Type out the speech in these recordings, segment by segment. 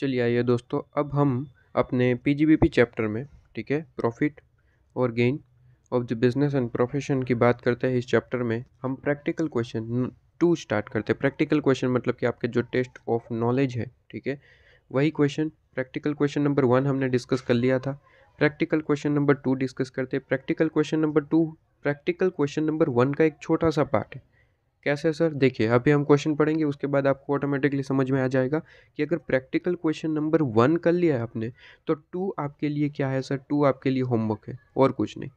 चलिए आइए दोस्तों अब हम अपने पी चैप्टर में ठीक है प्रॉफिट और gain of the business and profession की बात करते हैं इस चैप्टर में हम प्रैक्टिकल क्वेश्चन टू स्टार्ट करते हैं प्रैक्टिकल क्वेश्चन मतलब कि आपके जो टेस्ट ऑफ नॉलेज है ठीक है वही question practical question number one हमने डिस्कस कर लिया था practical question number two discuss करते हैं practical question number two practical question number one का एक छोटा सा पार्ट है कैसे सर देखिए अभी हम क्वेश्चन पढ़ेंगे उसके बाद आपको ऑटोमेटिकली समझ में आ जाएगा कि अगर प्रैक्टिकल क्वेश्चन नंबर वन कर लिया है आपने तो टू आपके लिए क्या है सर टू आपके लिए होमवर्क है और कुछ नहीं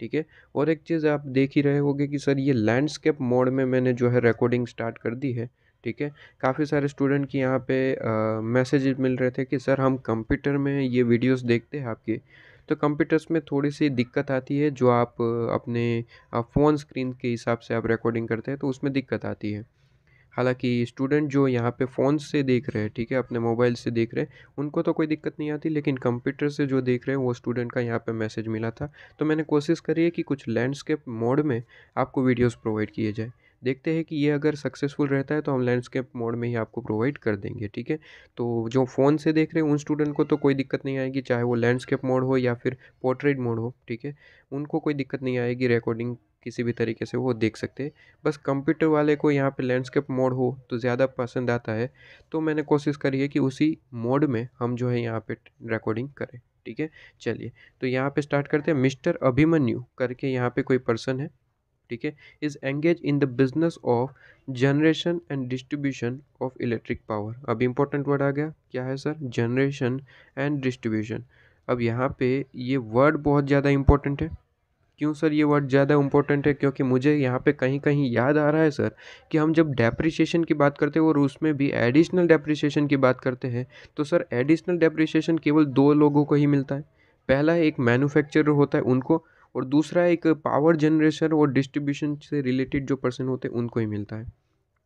ठीक है और एक चीज़ आप देख ही रहे होगे कि सर ये लैंडस्केप मोड में मैंने जो है रिकॉर्डिंग स्टार्ट कर दी है ठीक है काफ़ी सारे स्टूडेंट की यहाँ पे मैसेज मिल रहे थे कि सर हम कंप्यूटर में ये वीडियोस देखते हैं आपके तो कंप्यूटर्स में थोड़ी सी दिक्कत आती है जो आप अपने फ़ोन स्क्रीन के हिसाब से आप रिकॉर्डिंग करते हैं तो उसमें दिक्कत आती है हालांकि स्टूडेंट जो यहाँ पे फ़ोन से देख रहे हैं ठीक है अपने मोबाइल से देख रहे हैं उनको तो कोई दिक्कत नहीं आती लेकिन कंप्यूटर से जो देख रहे हैं वो स्टूडेंट का यहाँ पे मैसेज मिला था तो मैंने कोशिश करी है कि कुछ लैंडस्केप मोड में आपको वीडियोस प्रोवाइड किए जाए देखते हैं कि ये अगर सक्सेसफुल रहता है तो हम लैंडस्केप मोड में ही आपको प्रोवाइड कर देंगे ठीक है तो जो फ़ोन से देख रहे हैं उन स्टूडेंट को तो कोई दिक्कत नहीं आएगी चाहे वो लैंडस्केप मोड हो या फिर पोर्ट्रेट मोड हो ठीक है उनको कोई दिक्कत नहीं आएगी रिकॉर्डिंग किसी भी तरीके से वो देख सकते हैं बस कंप्यूटर वाले को यहाँ पे लैंडस्केप मोड हो तो ज़्यादा पसंद आता है तो मैंने कोशिश करी है कि उसी मोड में हम जो है यहाँ पे रिकॉर्डिंग करें ठीक है चलिए तो यहाँ पे स्टार्ट करते हैं मिस्टर अभिमन्यु करके यहाँ पे कोई पर्सन है ठीक है is engage in the business of generation and distribution of electric power अब इम्पोर्टेंट वर्ड आ गया क्या है सर जनरेशन एंड डिस्ट्रीब्यूशन अब यहाँ पे ये वर्ड बहुत ज़्यादा इम्पोर्टेंट है क्यों सर ये वर्ड ज़्यादा इंपॉर्टेंट है क्योंकि मुझे यहाँ पे कहीं कहीं याद आ रहा है सर कि हम जब डेप्रिसिएशन की बात करते हैं और उसमें भी एडिशनल डेप्रिसिएशन की बात करते हैं तो सर एडिशनल डेप्रिसिएशन केवल दो लोगों को ही मिलता है पहला एक मैन्युफैक्चरर होता है उनको और दूसरा एक पावर जनरेशन और डिस्ट्रीब्यूशन से रिलेटेड जो पर्सन होते हैं उनको ही मिलता है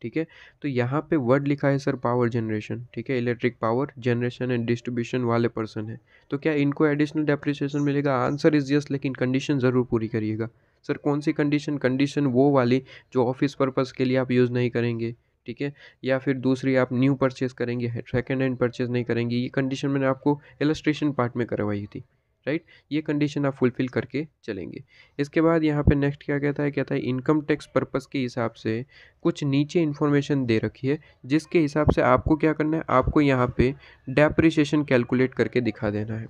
ठीक है तो यहाँ पे वर्ड लिखा है सर पावर जनरेशन ठीक है electric power generation and distribution वाले पर्सन है तो क्या इनको एडिशनल डेप्रिसिएशन मिलेगा आंसर इज यस लेकिन कंडीशन ज़रूर पूरी करिएगा सर कौन सी कंडीशन कंडीशन वो वाली जो ऑफिस पर्पज़ के लिए आप यूज़ नहीं करेंगे ठीक है या फिर दूसरी आप न्यू परचेज़ करेंगे सेकेंड हैंड परचेज़ नहीं करेंगे ये कंडीशन मैंने आपको इलस्ट्रेशन पार्ट में करवाई थी राइट ये कंडीशन आप फुलफिल करके चलेंगे इसके बाद यहाँ पे नेक्स्ट क्या कहता है कहता है इनकम टैक्स पर्पस के हिसाब से कुछ नीचे इन्फॉर्मेशन दे रखी है जिसके हिसाब से आपको क्या करना है आपको यहाँ पे डेप्रिसिएशन कैलकुलेट करके दिखा देना है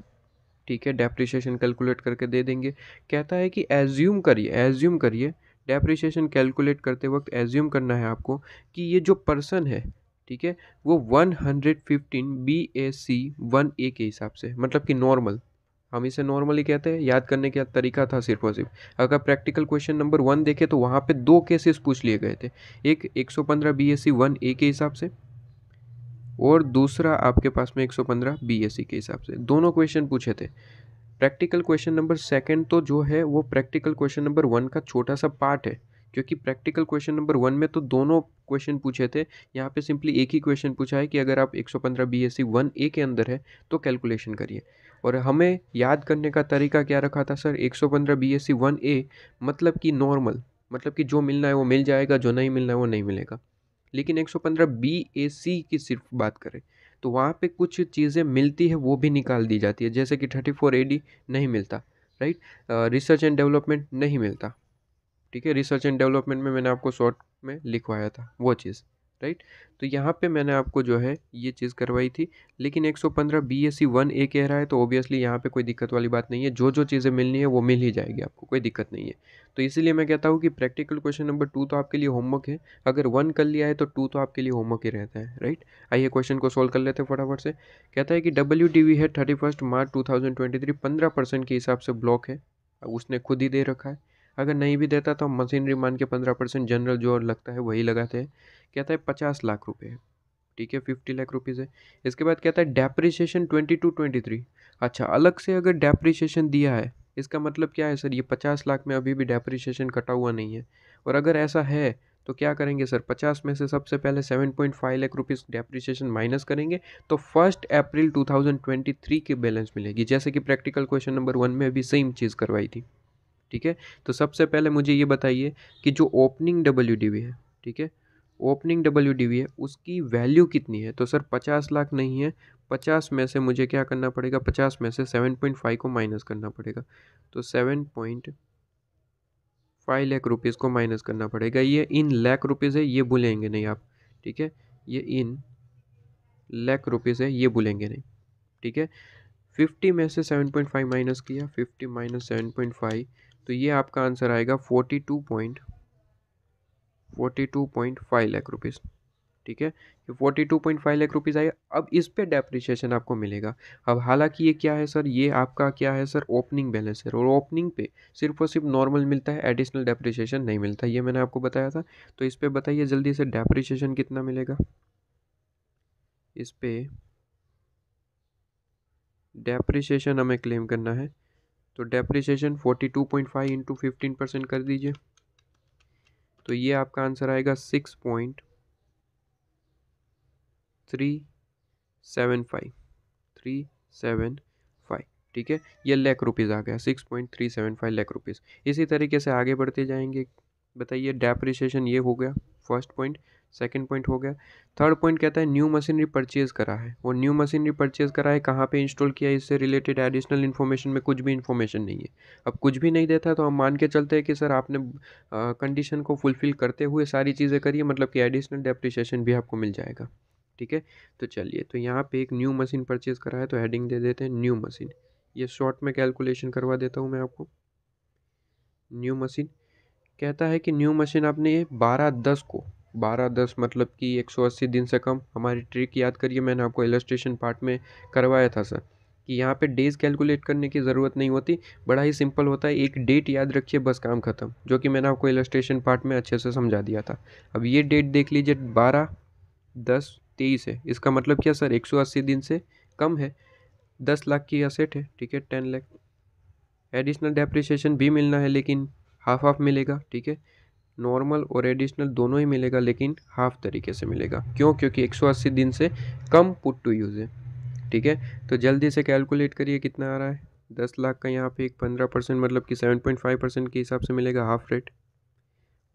ठीक है डेप्रिसिएशन कैलकुलेट करके दे देंगे कहता है कि एज्यूम करिए एज्यूम करिए डेप्रिसिएशन कैलकुलेट करते वक्त एज्यूम करना है आपको कि ये जो पर्सन है ठीक है वो 115 बी ए सी वन ए के हिसाब से मतलब कि नॉर्मल हम इसे नॉर्मली कहते हैं याद करने का तरीका था सिर्फ और सिर्फ अगर प्रैक्टिकल क्वेश्चन नंबर वन देखें तो वहाँ पे दो केसेस पूछ लिए गए थे एक 115 बीएससी वन ए के हिसाब से और दूसरा आपके पास में 115 सी के हिसाब से दोनों क्वेश्चन पूछे थे प्रैक्टिकल क्वेश्चन नंबर सेकेंड तो जो है वो प्रैक्टिकल क्वेश्चन नंबर वन का छोटा सा पार्ट है क्योंकि प्रैक्टिकल क्वेश्चन नंबर वन में तो दोनों क्वेश्चन पूछे थे यहाँ पे सिंपली एक ही क्वेश्चन पूछा है कि अगर आप 115 बी एस ए के अंदर है तो कैलकुलेशन करिए और हमें याद करने का तरीका क्या रखा था सर 115 बी एस ए मतलब कि नॉर्मल मतलब कि जो मिलना है वो मिल जाएगा जो नहीं मिलना है वो नहीं मिलेगा लेकिन 115 बी ए सी की सिर्फ बात करें तो वहाँ पे कुछ चीज़ें मिलती है वो भी निकाल दी जाती है जैसे कि ए डी नहीं मिलता राइट रिसर्च एंड डेवलपमेंट नहीं मिलता ठीक है रिसर्च एंड डेवलपमेंट में मैंने आपको शॉर्ट में लिखवाया था वो चीज़ राइट तो यहाँ पे मैंने आपको जो है ये चीज़ करवाई थी लेकिन 115 B S C one A कह रहा है तो ओबियसली यहाँ पे कोई दिक्कत वाली बात नहीं है जो जो चीज़ें मिलनी है वो मिल ही जाएगी आपको कोई दिक्कत नहीं है तो इसीलिए मैं कहता हूँ कि प्रैक्टिकल क्वेश्चन नंबर टू तो आपके लिए होमवर्क है अगर वन कर लिया है तो टू तो आपके लिए होमवर्क ही रहता है राइट आइए क्वेश्चन को सोल्व कर लेते हैं फटाफट से कहता है कि डब्ल्यू वी है thirty first March two thousand twenty three पंद्रह परसेंट के हिसाब से ब्लॉक है उसने खुद ही दे रखा है अगर नहीं भी देता तो हम मशीनरी मान के पंद्रह परसेंट जनरल जो लगता है वही लगाते हैं कहता है पचास लाख रुपये ठीक है फिफ्टी लाख रुपीज़ है इसके बाद कहता है depreciation twenty two twenty three अच्छा अलग से अगर डेप्रिसिएशन दिया है इसका मतलब क्या है सर ये पचास लाख में अभी भी डेप्रिसिएशन कटा हुआ नहीं है और अगर ऐसा है तो क्या करेंगे सर पचास में से सबसे पहले seven point five lakh rupees depreciation minus करेंगे तो first April two thousand twenty three की बैलेंस मिलेगी जैसे कि प्रैक्टिकल क्वेश्चन नंबर वन में अभी सेम चीज़ करवाई थी ठीक है तो सबसे पहले मुझे ये बताइए कि जो ओपनिंग डब्ल्यू डी है ठीक है ओपनिंग डब्ल्यू डी है उसकी वैल्यू कितनी है तो सर पचास लाख नहीं है पचास में से मुझे क्या करना पड़ेगा पचास में से सेवन पॉइंट फाइव को माइनस करना पड़ेगा तो seven point five lakh rupees को माइनस करना पड़ेगा ये इन लाख रुपीज़ है ये भूलेंगे नहीं आप ठीक है ये इन लाख रुपीज़ है ये भूलेंगे नहीं ठीक है फिफ्टी में से सेवन पॉइंट फाइव माइनस किया fifty minus seven point five तो ये आपका आंसर आएगा forty two point forty two point five lakh rupees ठीक है ये forty two point five lakh rupees आएगा अब इस पे डेप्रिशिएशन आपको मिलेगा अब हालांकि ये क्या है सर ये आपका क्या है सर ओपनिंग बैलेंस है और ओपनिंग पे सिर्फ और सिर्फ नॉर्मल मिलता है एडिशनल डेप्रिशिएशन नहीं मिलता ये मैंने आपको बताया था तो इस पर बताइए जल्दी से डेप्रिशिएशन कितना मिलेगा इस पर डेप्रिशिएशन हमें क्लेम करना है तो depreciation forty two point five into fifteen percent कर दीजिए तो ये आपका आंसर आएगा six point three seven five three seven five ठीक है ये लैख रुपीज़ आ गया six point three seven five lakh rupees इसी तरीके से आगे बढ़ते जाएंगे बताइए डेप्रिसिएशन ये हो गया फर्स्ट पॉइंट सेकेंड पॉइंट हो गया थर्ड पॉइंट कहता है न्यू मशीनरी परचेज़ करा है और न्यू मशीनरी परचेज़ करा है कहाँ पे इंस्टॉल किया है इससे रिलेटेड एडिशनल इन्फॉर्मेशन में कुछ भी इन्फॉर्मेशन नहीं है अब कुछ भी नहीं देता है तो हम मान के चलते हैं कि सर आपने कंडीशन को फुलफिल करते हुए सारी चीज़ें करिए मतलब कि एडिशनल डेप्रिशिएशन भी आपको मिल जाएगा ठीक है तो चलिए तो यहाँ पर एक न्यू मशीन परचेज़ करा है तो हेडिंग दे देते हैं न्यू मशीन ये शॉर्ट में कैलकुलेशन करवा देता हूँ मैं आपको न्यू मशीन कहता है कि न्यू मशीन आपने बारह दस को बारह दस मतलब कि एक सौ अस्सी दिन से कम हमारी ट्रिक याद करिए मैंने आपको इलेस्ट्रेशन पार्ट में करवाया था सर कि यहाँ पे डेज़ कैलकुलेट करने की ज़रूरत नहीं होती बड़ा ही सिंपल होता है एक डेट याद रखिए बस काम खत्म जो कि मैंने आपको इलेस्ट्रेशन पार्ट में अच्छे से समझा दिया था अब ये डेट देख लीजिए बारह दस तेईस है इसका मतलब क्या सर एक सौ अस्सी दिन से कम है दस लाख की असेट है ठीक है टेन लाख एडिशनल डेप्रिसिएशन भी मिलना है लेकिन हाफ हाफ मिलेगा ठीक है नॉर्मल और एडिशनल दोनों ही मिलेगा लेकिन हाफ तरीके से मिलेगा क्यों क्योंकि 180 दिन से कम पुट टू यूज़ है ठीक है तो जल्दी से कैलकुलेट करिए कितना आ रहा है दस लाख का यहाँ पे एक पंद्रह परसेंट मतलब कि सेवन पॉइंट फाइव परसेंट के हिसाब से मिलेगा हाफ रेट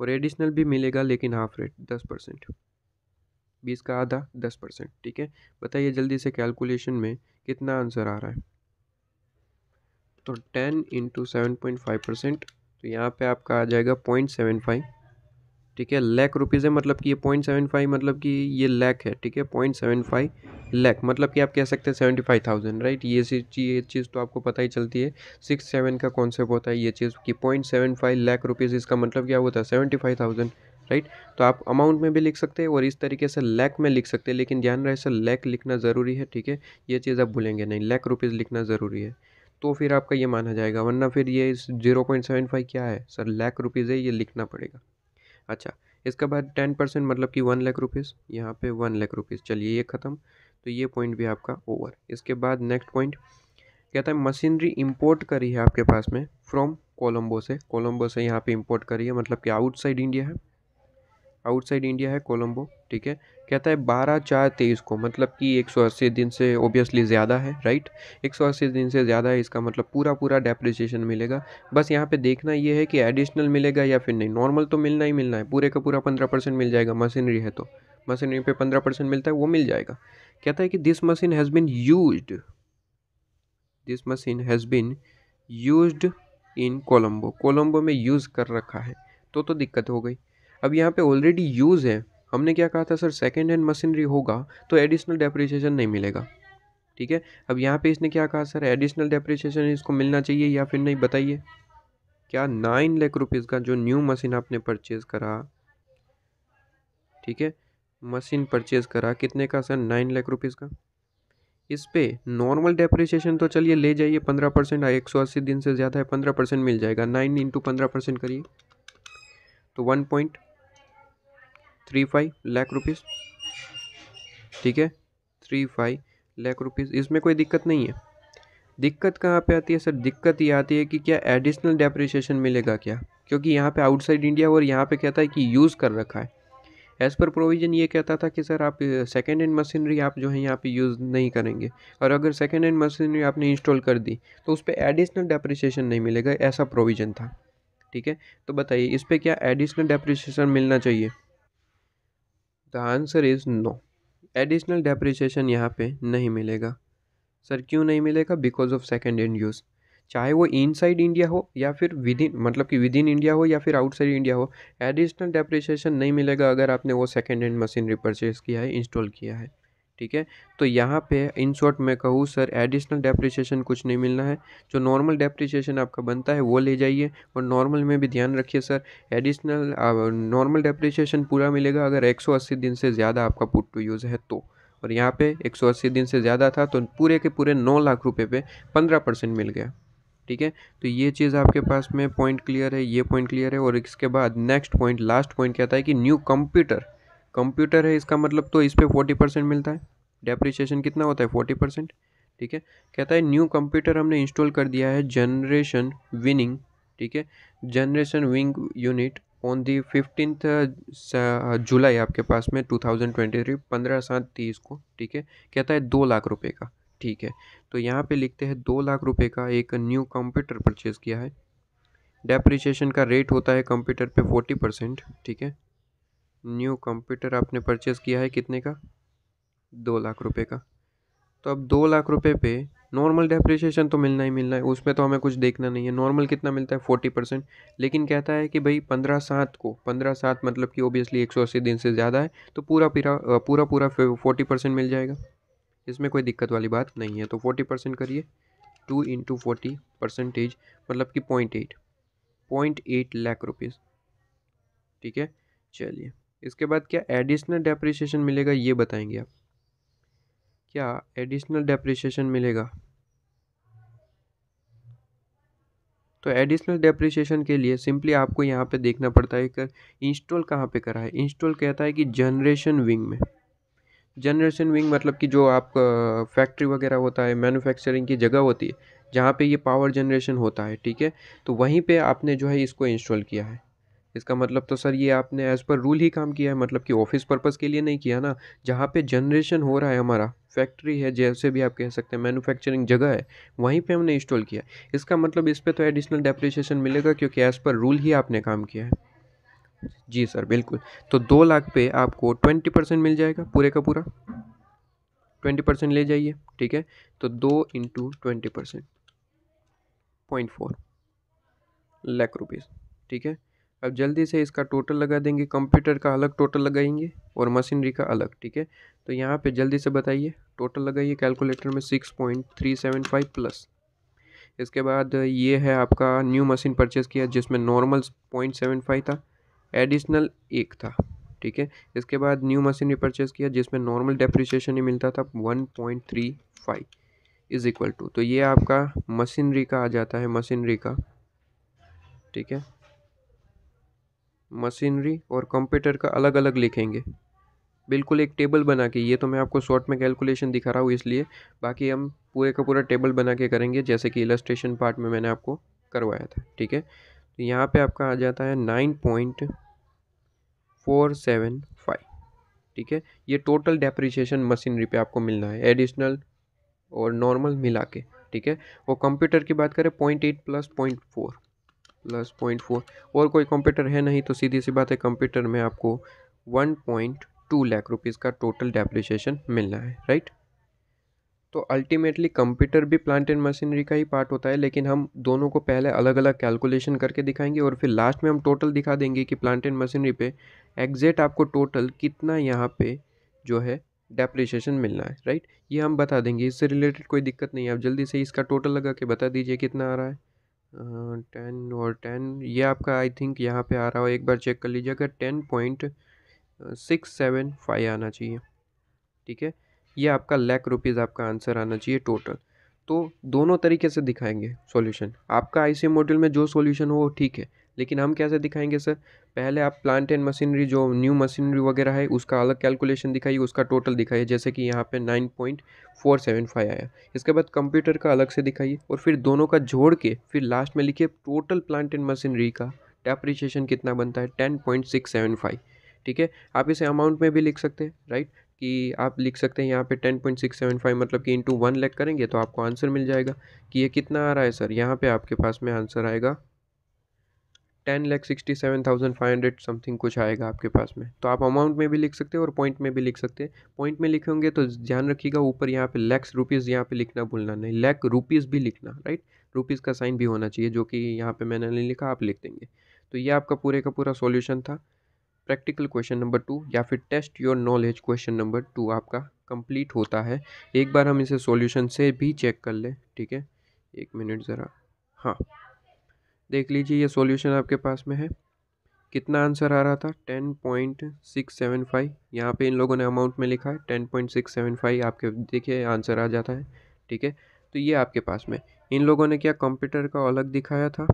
और एडिशनल भी मिलेगा लेकिन हाफ रेट दस परसेंट बीस का आधा दस परसेंट ठीक है बताइए जल्दी से कैलकुलेशन में कितना आंसर आ रहा है तो ten into seven point five percent तो यहाँ पे आपका आ जाएगा पॉइंट सेवन फाइव ठीक है लैख रुपीज़ है मतलब कि ये पॉइंट सेवन फाइव मतलब कि ये लैख है ठीक है पॉइंट सेवन फाइव लैख मतलब कि आप कह सकते हैं सेवेंटी फाइव थाउजेंड राइट ये ये चीज़ तो आपको पता ही चलती है सिक्स सेवन का कॉन्सेप्ट होता है ये चीज़ कि point seven five lakh rupees इसका मतलब क्या होता है सेवेंटी फाइव थाउजेंड राइट तो आप अमाउंट में भी लिख सकते हैं और इस तरीके से लैक में लिख सकते हैं लेकिन ध्यान रहे सर लैख लिखना ज़रूरी है ठीक है ये चीज़ आप भूलेंगे नहीं लैख रुपीज़ लिखना ज़रूरी है तो फिर आपका ये माना जाएगा वरना फिर ये इस जीरो पॉइंट सेवन फाइव क्या है सर लाख रुपीज़ है ये लिखना पड़ेगा अच्छा इसके बाद टेन परसेंट मतलब कि वन लाख रुपीज़ यहाँ पे वन लाख रुपीज़ चलिए ये ख़त्म तो ये पॉइंट भी आपका ओवर इसके बाद नेक्स्ट पॉइंट कहता है मशीनरी इम्पोर्ट करी है आपके पास में फ्रॉम कोलम्बो से कोलम्बो से यहाँ पर इम्पोर्ट करी है मतलब कि आउटसाइड इंडिया है आउटसाइड इंडिया है कोलंबो ठीक है कहता है बारह चार तेईस को मतलब कि एक सौ अस्सी दिन से ओबियसली ज़्यादा है राइट एक सौ अस्सी दिन से ज़्यादा है इसका मतलब पूरा पूरा डेप्रिसिएशन मिलेगा बस यहाँ पे देखना ये है कि एडिशनल मिलेगा या फिर नहीं नॉर्मल तो मिलना ही मिलना है पूरे का पूरा पंद्रह परसेंट मिल जाएगा मशीनरी है तो मशीनरी पे पंद्रह परसेंट मिलता है वो मिल जाएगा कहता है कि this machine has been use this machine has been use in Colombo Colombo में यूज़ कर रखा है तो तो दिक्कत हो गई अब यहाँ पे ऑलरेडी यूज़ है हमने क्या कहा था सर सेकेंड हैंड मशीनरी होगा तो एडिशनल डेप्रिसिएशन नहीं मिलेगा ठीक है अब यहाँ पे इसने क्या कहा सर एडिशनल डेप्रिसिएशन इसको मिलना चाहिए या फिर नहीं बताइए क्या नाइन लाख रुपीज़ का जो न्यू मशीन आपने परचेज़ करा ठीक है मशीन परचेज़ करा कितने का सर नाइन लाख रुपीज़ का इस पर नॉर्मल डेप्रिसिएशन तो चलिए ले जाइए पंद्रह परसेंट एक सौ अस्सी दिन से ज़्यादा है पंद्रह परसेंट मिल जाएगा नाइन इंटू पंद्रह परसेंट करिए तो one point three five lakh rupees ठीक है थ्री फाइव लाख रुपीज़ इसमें कोई दिक्कत नहीं है दिक्कत कहाँ पे आती है सर दिक्कत ये आती है कि क्या एडिशनल डेप्रिसिएशन मिलेगा क्या क्योंकि यहाँ पे आउटसाइड इंडिया और यहाँ पे कहता है कि यूज़ कर रखा है एज़ पर प्रोविज़न ये कहता था कि सर आप सेकेंड हैंड मशीनरी आप जो है यहाँ पे यूज़ नहीं करेंगे और अगर सेकेंड हैंड मशीनरी आपने इंस्टॉल कर दी तो उस पर एडिशनल डेप्रिसिएशन नहीं मिलेगा ऐसा प्रोविज़न था ठीक है तो बताइए इस पर क्या एडिशनल डेप्रिसिएशन मिलना चाहिए the answer is no additional depreciation यहाँ पे नहीं मिलेगा सर क्यों नहीं मिलेगा because of second hand use चाहे वो इनसाइड इंडिया हो या फिर विद इन मतलब कि विद इन इंडिया हो या फिर आउटसाइड इंडिया हो एडिशनल डेप्रिसिएशन नहीं मिलेगा अगर आपने वो सेकेंड हैंड मशीनरी परचेज़ किया है इंस्टॉल किया है ठीक है तो यहाँ पे इन शॉर्ट मैं कहूँ सर एडिशनल डेप्रिसिएशन कुछ नहीं मिलना है जो नॉर्मल डेप्रिसिएशन आपका बनता है वो ले जाइए और नॉर्मल में भी ध्यान रखिए सर एडिशनल नॉर्मल डेप्रिसिएशन पूरा मिलेगा अगर 180 दिन से ज़्यादा आपका पुट टू यूज़ है तो और यहाँ पे 180 दिन से ज़्यादा था तो पूरे के पूरे नौ लाख रुपये पे पंद्रह परसेंट मिल गया ठीक है तो ये चीज़ आपके पास में पॉइंट क्लियर है ये पॉइंट क्लियर है और इसके बाद नेक्स्ट पॉइंट लास्ट पॉइंट कहता है कि न्यू कंप्यूटर कंप्यूटर है इसका मतलब तो इस पर फोर्टी परसेंट मिलता है डेप्रिसिएशन कितना होता है फोर्टी परसेंट ठीक है कहता है न्यू कंप्यूटर हमने इंस्टॉल कर दिया है जनरेशन विनिंग ठीक है generation wing unit on the fifteen July आपके पास में टू थाउजेंड ट्वेंटी थ्री पंद्रह सात तीस को ठीक है कहता है दो लाख रुपए का ठीक है तो यहाँ पे लिखते हैं दो लाख रुपए का एक न्यू कंप्यूटर परचेज़ किया है डेप्रिसिएशन का रेट होता है कंप्यूटर पे फोर्टी परसेंट ठीक है न्यू कंप्यूटर आपने परचेज़ किया है कितने का दो लाख रुपए का तो अब दो लाख रुपए पे नॉर्मल डेप्रिसिएशन तो मिलना ही मिलना है उसमें तो हमें कुछ देखना नहीं है नॉर्मल कितना मिलता है फोर्टी परसेंट लेकिन कहता है कि भाई पंद्रह सात को पंद्रह सात मतलब कि ओबियसली एक सौ अस्सी दिन से ज़्यादा है तो पूरा पूरा पूरा पूरा फोर्टी परसेंट मिल जाएगा इसमें कोई दिक्कत वाली बात नहीं है तो फोर्टी परसेंट करिए टू इंटू फोर्टी परसेंटेज मतलब कि point eight point eight lakh rupees ठीक है चलिए इसके बाद क्या एडिशनल डेप्रिसिएशन मिलेगा ये बताएंगे आप क्या एडिशनल डेप्रिसिएशन मिलेगा तो एडिशनल डेप्रिसिएशन के लिए सिंपली आपको यहाँ पे देखना पड़ता है कि इंस्टॉल कहाँ पे करा है इंस्टॉल कहता है कि जनरेशन विंग में जनरेशन विंग मतलब कि जो आप फैक्ट्री वगैरह होता है मैन्युफैक्चरिंग की जगह होती है जहाँ पे ये पावर जनरेशन होता है ठीक है तो वहीं पे आपने जो है इसको इंस्टॉल किया है इसका मतलब तो सर ये आपने एज़ पर रूल ही काम किया है मतलब कि ऑफिस पर्पस के लिए नहीं किया ना जहाँ पे जनरेशन हो रहा है हमारा फैक्ट्री है जैसे भी आप कह सकते हैं मैन्युफैक्चरिंग जगह है वहीं पे हमने इंस्टॉल किया इसका मतलब इस पर तो एडिशनल डेप्रिशिएशन मिलेगा क्योंकि एज़ पर रूल ही आपने काम किया है जी सर बिल्कुल तो दो लाख पे आपको ट्वेंटी परसेंट मिल जाएगा पूरे का पूरा ट्वेंटी परसेंट ले जाइए ठीक है तो दो into twenty percent point four lakh rupees ठीक है अब जल्दी से इसका टोटल लगा देंगे कंप्यूटर का अलग टोटल लगाएंगे और मशीनरी का अलग ठीक है तो यहाँ पे जल्दी से बताइए टोटल लगाइए कैलकुलेटर में six point three seven five plus इसके बाद ये है आपका न्यू मशीन परचेज़ किया जिसमें नॉर्मल पॉइंट सेवन फाइव था एडिशनल एक था ठीक है इसके बाद न्यू मशीन भी परचेज़ किया जिसमें नॉर्मल डेप्रिसिएशन ही मिलता था one point three five is equal to तो ये आपका मशीनरी का आ जाता है मशीनरी का ठीक है मशीनरी और कंप्यूटर का अलग अलग लिखेंगे बिल्कुल एक टेबल बना के ये तो मैं आपको शॉर्ट में कैलकुलेशन दिखा रहा हूँ इसलिए बाकी हम पूरे का पूरा टेबल बना के करेंगे जैसे कि इलस्ट्रेशन पार्ट में मैंने आपको करवाया था ठीक है तो यहाँ पे आपका आ जाता है nine point four seven five ठीक है ये टोटल डेप्रिशिएशन मशीनरी पे आपको मिलना है एडिशनल और नॉर्मल मिला के ठीक है और कंप्यूटर की बात करें point eight plus point four plus point four और कोई कंप्यूटर है नहीं तो सीधी सी बात है कंप्यूटर में आपको one point two lakh rupees का टोटल डेप्रिशिएशन मिलना है राइट तो अल्टीमेटली कंप्यूटर भी प्लांट एंड मशीनरी का ही पार्ट होता है लेकिन हम दोनों को पहले अलग अलग कैलकुलेशन करके दिखाएंगे और फिर लास्ट में हम टोटल दिखा देंगे कि प्लांट एंड मशीनरी पे एग्जैक्ट आपको टोटल कितना यहाँ पे जो है डेप्रिशिएशन मिलना है राइट ये हम बता देंगे इससे रिलेटेड कोई दिक्कत नहीं है आप जल्दी से इसका टोटल लगा के बता दीजिए कितना आ रहा है टेन और टेन ये आपका आई थिंक यहाँ पे आ रहा हो एक बार चेक कर लीजिए अगर ten point six seven five आना चाहिए ठीक है ये आपका लैक रुपीज़ आपका आंसर आना चाहिए टोटल तो दोनों तरीके से दिखाएंगे सॉल्यूशन आपका आईसीएम मॉड्यूल में जो सॉल्यूशन हो वो ठीक है लेकिन हम कैसे दिखाएंगे सर पहले आप प्लांट एंड मशीनरी जो न्यू मशीनरी वगैरह है उसका अलग कैलकुलेशन दिखाइए उसका टोटल दिखाइए जैसे कि यहाँ पे 9.475 आया इसके बाद कंप्यूटर का अलग से दिखाइए और फिर दोनों का जोड़ के फिर लास्ट में लिखिए टोटल प्लांट एंड मशीनरी का डेप्रिशिएशन कितना बनता है ten point six seven five ठीक है आप इसे अमाउंट में भी लिख सकते हैं राइट कि आप लिख सकते हैं यहाँ पे ten point six seven five मतलब कि इंटू वन लेक करेंगे तो आपको आंसर मिल जाएगा कि ये कितना आ रहा है सर यहाँ पे आपके पास में आंसर आएगा ten lakh sixty seven thousand five hundred something कुछ आएगा आपके पास में तो आप अमाउंट में भी लिख सकते हैं और पॉइंट में भी लिख सकते हैं पॉइंट में होंगे तो ध्यान रखिएगा ऊपर यहाँ पे लैक्स रुपीज़ यहाँ पे लिखना भूलना नहीं लैख रुपीज़ भी लिखना राइट रुपीज़ का साइन भी होना चाहिए जो कि यहाँ पर मैंने नहीं लिखा आप लिख देंगे तो ये आपका पूरे का पूरा सोल्यूशन था प्रैक्टिकल क्वेश्चन नंबर टू या फिर test your knowledge question number two आपका कंप्लीट होता है एक बार हम इसे सॉल्यूशन से भी चेक कर लें ठीक है एक मिनट ज़रा हाँ देख लीजिए ये सॉल्यूशन आपके पास में है कितना आंसर आ रहा था ten point six seven five यहाँ पर इन लोगों ने अमाउंट में लिखा है ten point six seven five आपके देखिए आंसर आ जाता है ठीक है तो ये आपके पास में इन लोगों ने क्या कंप्यूटर का अलग दिखाया था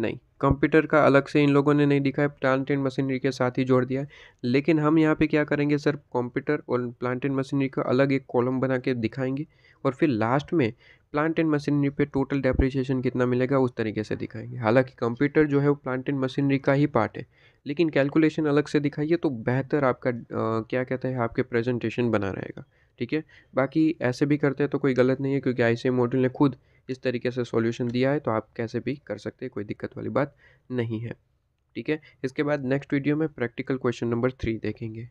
नहीं कंप्यूटर का अलग से इन लोगों ने नहीं दिखा है प्लांट एंड मशीनरी के साथ ही जोड़ दिया है लेकिन हम यहाँ पे क्या करेंगे सर कंप्यूटर और प्लांट एंड मशीनरी का अलग एक कॉलम बना के दिखाएंगे और फिर लास्ट में प्लांट एंड मशीनरी पे टोटल डेप्रिसिएशन कितना मिलेगा उस तरीके से दिखाएंगे हालांकि कंप्यूटर जो है वो प्लांट एंड मशीनरी का ही पार्ट है लेकिन कैलकुलेशन अलग से दिखाइए तो बेहतर आपका आ, क्या कहते हैं आपके प्रेजेंटेशन बना रहेगा ठीक है बाकी ऐसे भी करते हैं तो कोई गलत नहीं है क्योंकि आई मॉड्यूल ने खुद इस तरीके से सॉल्यूशन दिया है तो आप कैसे भी कर सकते हैं कोई दिक्कत वाली बात नहीं है ठीक है इसके बाद नेक्स्ट वीडियो में प्रैक्टिकल क्वेश्चन नंबर थ्री देखेंगे